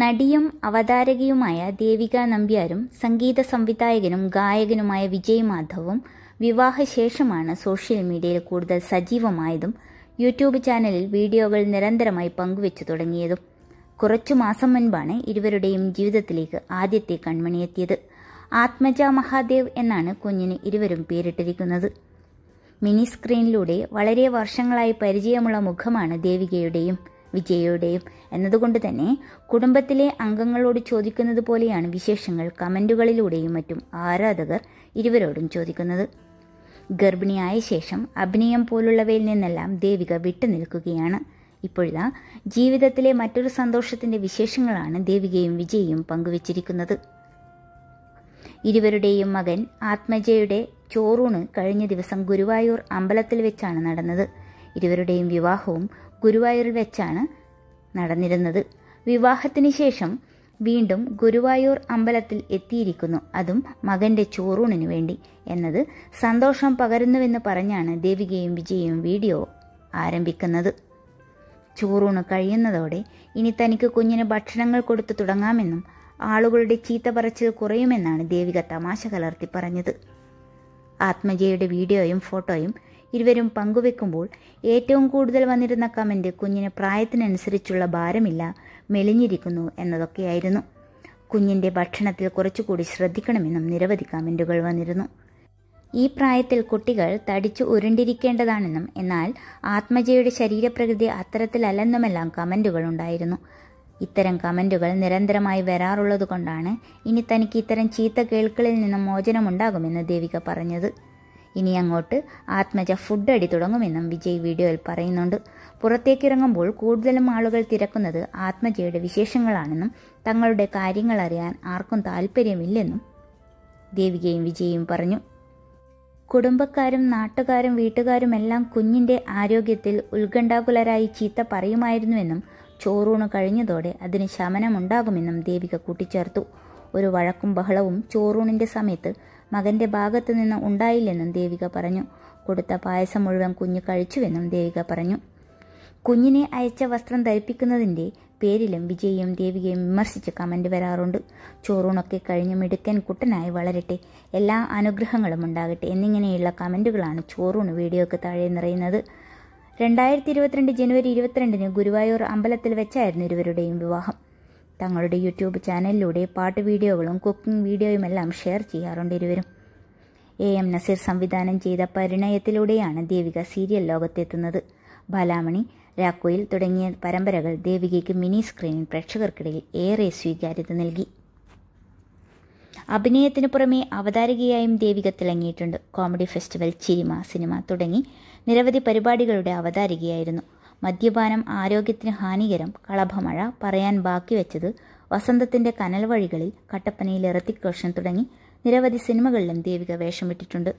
നടിയും അവതാരകയുമായ ദേവിക നമ്പ്യാരും സംഗീത സംവിധായകനും ഗായകനുമായ വിജയ് മാധവും വിവാഹശേഷമാണ് സോഷ്യൽ മീഡിയയിൽ കൂടുതൽ സജീവമായതും യൂട്യൂബ് ചാനലിൽ വീഡിയോകൾ നിരന്തരമായി പങ്കുവച്ചു തുടങ്ങിയതും കുറച്ചു മാസം മുൻപാണ് ഇരുവരുടെയും ജീവിതത്തിലേക്ക് ആദ്യത്തെ കൺമണിയെത്തിയത് ആത്മജ മഹാദേവ് എന്നാണ് കുഞ്ഞിന് ഇരുവരും പേരിട്ടിരിക്കുന്നത് മിനി സ്ക്രീനിലൂടെ വളരെ വർഷങ്ങളായി പരിചയമുള്ള മുഖമാണ് ദേവികയുടെയും വിജയയുടെയും എന്നതുകൊണ്ട് തന്നെ കുടുംബത്തിലെ അംഗങ്ങളോട് ചോദിക്കുന്നത് പോലെയാണ് വിശേഷങ്ങൾ കമൻറ്റുകളിലൂടെയും മറ്റും ആരാധകർ ഇരുവരോടും ചോദിക്കുന്നത് ഗർഭിണിയായ ശേഷം അഭിനയം പോലുള്ളവയിൽ നിന്നെല്ലാം ദേവിക വിട്ടുനിൽക്കുകയാണ് ഇപ്പോഴാ ജീവിതത്തിലെ മറ്റൊരു സന്തോഷത്തിന്റെ വിശേഷങ്ങളാണ് ദേവികയും വിജയും പങ്കുവച്ചിരിക്കുന്നത് ഇരുവരുടെയും മകൻ ആത്മജയുടെ ചോറൂണ് കഴിഞ്ഞ ദിവസം ഗുരുവായൂർ അമ്പലത്തിൽ വെച്ചാണ് നടന്നത് ഇരുവരുടെയും വിവാഹവും ഗുരുവായൂരിൽ വെച്ചാണ് നടന്നിരുന്നത് വിവാഹത്തിന് ശേഷം വീണ്ടും ഗുരുവായൂർ അമ്പലത്തിൽ എത്തിയിരിക്കുന്നു അതും മകന്റെ ചോറൂണിന് വേണ്ടി എന്നത് സന്തോഷം പകരുന്നുവെന്ന് പറഞ്ഞാണ് ദേവികയും വിജയും വീഡിയോ ആരംഭിക്കുന്നത് ചോറൂണ് കഴിയുന്നതോടെ ഇനി തനിക്ക് കുഞ്ഞിന് ഭക്ഷണങ്ങൾ കൊടുത്തു തുടങ്ങാമെന്നും ആളുകളുടെ ചീത്ത പറച്ചിൽ കുറയുമെന്നാണ് ദേവിക തമാശ കലർത്തി പറഞ്ഞത് ആത്മജയുടെ വീഡിയോയും ഫോട്ടോയും ഇരുവരും പങ്കുവെക്കുമ്പോൾ ഏറ്റവും കൂടുതൽ വന്നിരുന്ന കമൻറ്റ് കുഞ്ഞിന് പ്രായത്തിനനുസരിച്ചുള്ള ഭാരമില്ല മെലിഞ്ഞിരിക്കുന്നു എന്നതൊക്കെയായിരുന്നു കുഞ്ഞിൻ്റെ ഭക്ഷണത്തിൽ കുറച്ചുകൂടി ശ്രദ്ധിക്കണമെന്നും നിരവധി കമൻറ്റുകൾ വന്നിരുന്നു ഈ പ്രായത്തിൽ കുട്ടികൾ തടിച്ചു ഉരുണ്ടിരിക്കേണ്ടതാണെന്നും എന്നാൽ ആത്മജയുടെ ശരീരപ്രകൃതി അത്തരത്തിലല്ലെന്നുമെല്ലാം കമൻറ്റുകൾ ഉണ്ടായിരുന്നു ഇത്തരം കമൻറ്റുകൾ നിരന്തരമായി വരാറുള്ളതുകൊണ്ടാണ് ഇനി തനിക്ക് ഇത്തരം ചീത്ത കേൾക്കലിൽ നിന്നും മോചനമുണ്ടാകുമെന്ന് ദേവിക പറഞ്ഞത് ഇനി അങ്ങോട്ട് ആത്മജ ഫുഡ് അടി തുടങ്ങുമെന്നും വിജയ് വീഡിയോയിൽ പറയുന്നുണ്ട് പുറത്തേക്കിറങ്ങുമ്പോൾ കൂടുതലും ആളുകൾ തിരക്കുന്നത് ആത്മജയുടെ വിശേഷങ്ങളാണെന്നും തങ്ങളുടെ കാര്യങ്ങൾ അറിയാൻ ആർക്കും താല്പര്യമില്ലെന്നും ദേവികയും വിജയും പറഞ്ഞു കുടുംബക്കാരും നാട്ടുകാരും വീട്ടുകാരും എല്ലാം കുഞ്ഞിൻ്റെ ആരോഗ്യത്തിൽ ഉത്കണ്ഠാകുലരായി ചീത്ത പറയുമായിരുന്നുവെന്നും ചോറൂണ് കഴിഞ്ഞതോടെ അതിന് ശമനമുണ്ടാകുമെന്നും ദേവിക കൂട്ടിച്ചേർത്തു ഒരു വഴക്കും ബഹളവും ചോറൂണിന്റെ സമയത്ത് മകന്റെ ഭാഗത്തു നിന്ന് ഉണ്ടായില്ലെന്നും ദേവിക പറഞ്ഞു കൊടുത്ത പായസം മുഴുവൻ കുഞ്ഞു കഴിച്ചുവെന്നും ദേവിക പറഞ്ഞു കുഞ്ഞിനെ അയച്ച വസ്ത്രം ധരിപ്പിക്കുന്നതിൻ്റെ പേരിലും വിജയും ദേവികയും വിമർശിച്ച് കമന്റ് വരാറുണ്ട് ചോറൂണൊക്കെ കഴിഞ്ഞ് മിടുക്കൻ കുട്ടനായി വളരട്ടെ എല്ലാ അനുഗ്രഹങ്ങളും ഉണ്ടാകട്ടെ എന്നിങ്ങനെയുള്ള കമൻറ്റുകളാണ് ചോറൂണ് വീഡിയോയ്ക്ക് താഴെ നിറയുന്നത് രണ്ടായിരത്തി ഇരുപത്തിരണ്ട് ജനുവരി ഇരുപത്തിരണ്ടിന് ഗുരുവായൂർ അമ്പലത്തിൽ വെച്ചായിരുന്നു ഇരുവരുടെയും വിവാഹം തങ്ങളുടെ യൂട്യൂബ് ചാനലിലൂടെ പാട്ട് വീഡിയോകളും കുക്കിംഗ് വീഡിയോയുമെല്ലാം ഷെയർ ചെയ്യാറുണ്ട് ഇരുവരും എ എം നസീർ സംവിധാനം ചെയ്ത പരിണയത്തിലൂടെയാണ് ദേവിക സീരിയൽ ലോകത്തെത്തുന്നത് ബാലാമണി രാക്കോയിൽ തുടങ്ങിയ പരമ്പരകൾ ദേവികയ്ക്ക് മിനി സ്ക്രീനിൽ പ്രേക്ഷകർക്കിടയിൽ ഏറെ സ്വീകാര്യത നൽകി അഭിനയത്തിനു പുറമെ അവതാരകയായും ദേവിക തിളങ്ങിയിട്ടുണ്ട് കോമഡി ഫെസ്റ്റിവൽ ചിരിമ സിനിമ തുടങ്ങി നിരവധി പരിപാടികളുടെ അവതാരികയായിരുന്നു മദ്യപാനം ആരോഗ്യത്തിന് ഹാനികരം കളഭമഴ പറയാൻ ബാക്കി വെച്ചത് വസന്തത്തിന്റെ കനൽ വഴികളിൽ കട്ടപ്പനയിലെ ഋതിക് തുടങ്ങി നിരവധി സിനിമകളിലും ദേവിക വേഷമിട്ടിട്ടുണ്ട്